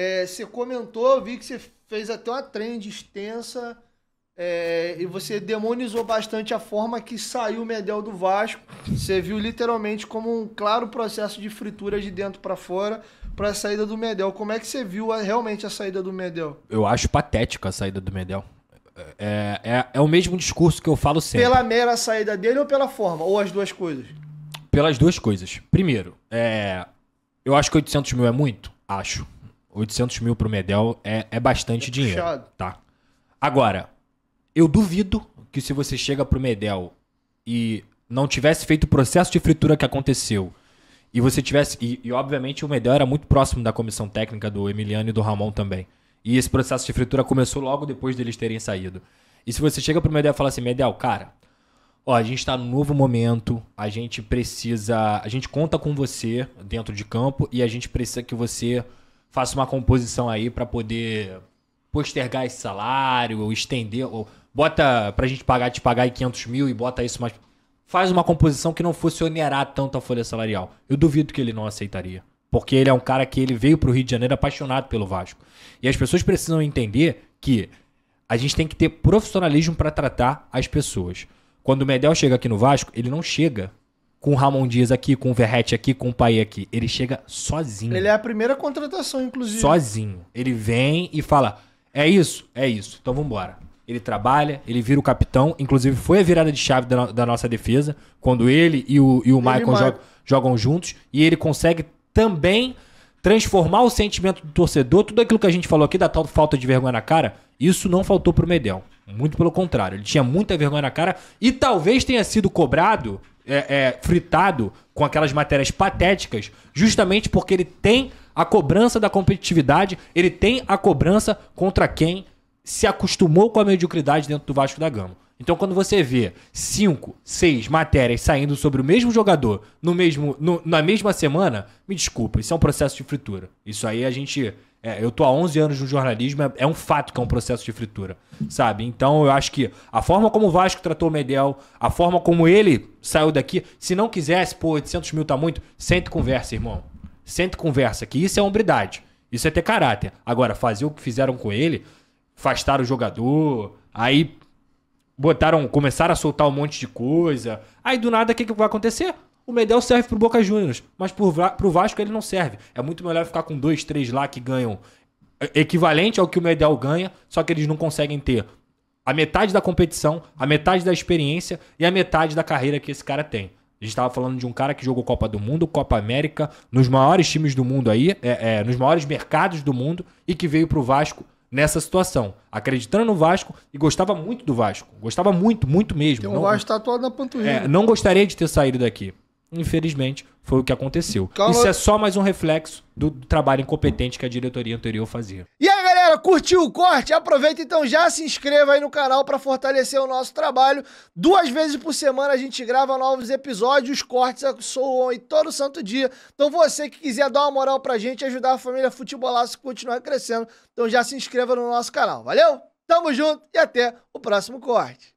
É, você comentou, vi que você fez até uma trend extensa é, e você demonizou bastante a forma que saiu o Medel do Vasco. Você viu literalmente como um claro processo de fritura de dentro para fora para a saída do Medel. Como é que você viu a, realmente a saída do Medel? Eu acho patética a saída do Medel. É, é, é, o mesmo discurso que eu falo sempre. Pela mera saída dele ou pela forma? Ou as duas coisas? Pelas duas coisas. Primeiro, é, eu acho que 800 mil é muito? Acho. 800 mil pro Medel é, é bastante é dinheiro. Tá. Agora, eu duvido que se você chega pro Medel e não tivesse feito o processo de fritura que aconteceu e você tivesse. E, e, obviamente o Medel era muito próximo da comissão técnica do Emiliano e do Ramon também. E esse processo de fritura começou logo depois deles terem saído. E se você chega pro Medel e fala assim, Medel, cara, ó, a gente tá num novo momento, a gente precisa. A gente conta com você dentro de campo e a gente precisa que você faça uma composição aí para poder postergar esse salário, ou estender, ou bota para a gente pagar, te pagar aí 500 mil e bota isso mais. Faz uma composição que não fosse onerar tanto a folha salarial. Eu duvido que ele não aceitaria. Porque ele é um cara que ele veio o Rio de Janeiro apaixonado pelo Vasco. E as pessoas precisam entender que a gente tem que ter profissionalismo para tratar as pessoas. Quando o Medel chega aqui no Vasco, ele não chega com o Ramon Dias aqui, com o Verrete aqui, com o Pai aqui. Ele chega sozinho. Ele é a primeira contratação, inclusive. Sozinho. Ele vem e fala: é isso, é isso, então vambora. Ele trabalha, ele vira o capitão. Inclusive, foi a virada de chave da, da nossa defesa, quando ele e o, e o Michael jogam, jogam juntos. E ele consegue também transformar o sentimento do torcedor, tudo aquilo que a gente falou aqui da tal falta de vergonha na cara, isso não faltou pro Medel. Muito pelo contrário, ele tinha muita vergonha na cara e talvez tenha sido cobrado é, é, fritado com aquelas matérias patéticas, justamente porque ele tem a cobrança da competitividade, ele tem a cobrança contra quem se acostumou com a mediocridade dentro do Vasco da Gama. Então, quando você vê cinco, seis matérias saindo sobre o mesmo jogador no mesmo, no, na mesma semana, me desculpa, isso é um processo de fritura. Isso aí a gente é, eu tô há 11 anos no jornalismo, é, é, um fato que é um processo de fritura, sabe? Então eu acho que a forma como o Vasco tratou o Medel, a forma como ele saiu daqui, se não quisesse, pô, 800 mil tá muito, sente conversa, irmão. Sente conversa, que isso é hombridade, isso é ter caráter. Agora, fazer o que fizeram com ele, afastaram o jogador, aí botaram, começaram a soltar um monte de coisa, aí do nada o que, que vai acontecer? O Medel serve pro Boca Juniors, mas pro, Vasco ele não serve. É muito melhor ficar com dois, três lá que ganham é, equivalente ao que o Medel ganha, só que eles não conseguem ter a metade da competição, a metade da experiência e a metade da carreira que esse cara tem. A gente estava falando de um cara que jogou Copa do Mundo, Copa América, nos maiores times do mundo aí, é, é, nos maiores mercados do mundo e que veio para o Vasco nessa situação, acreditando no Vasco e gostava muito do Vasco, gostava muito, muito mesmo. Então um não, Vasco tatuado na panturrilha. É, não gostaria de ter saído daqui. Infelizmente, foi o que aconteceu. Calma. Isso é só mais um reflexo do trabalho incompetente que a diretoria anterior fazia. E aí, galera, curtiu o corte? Aproveita então já se inscreva aí no canal para fortalecer o nosso trabalho. Duas vezes por semana a gente grava novos episódios, cortes soam aí todo santo dia. Então você que quiser dar uma moral pra gente, ajudar a família Futebolaço a continuar crescendo, então já se inscreva no nosso canal. Valeu? Tamo junto e até o próximo corte.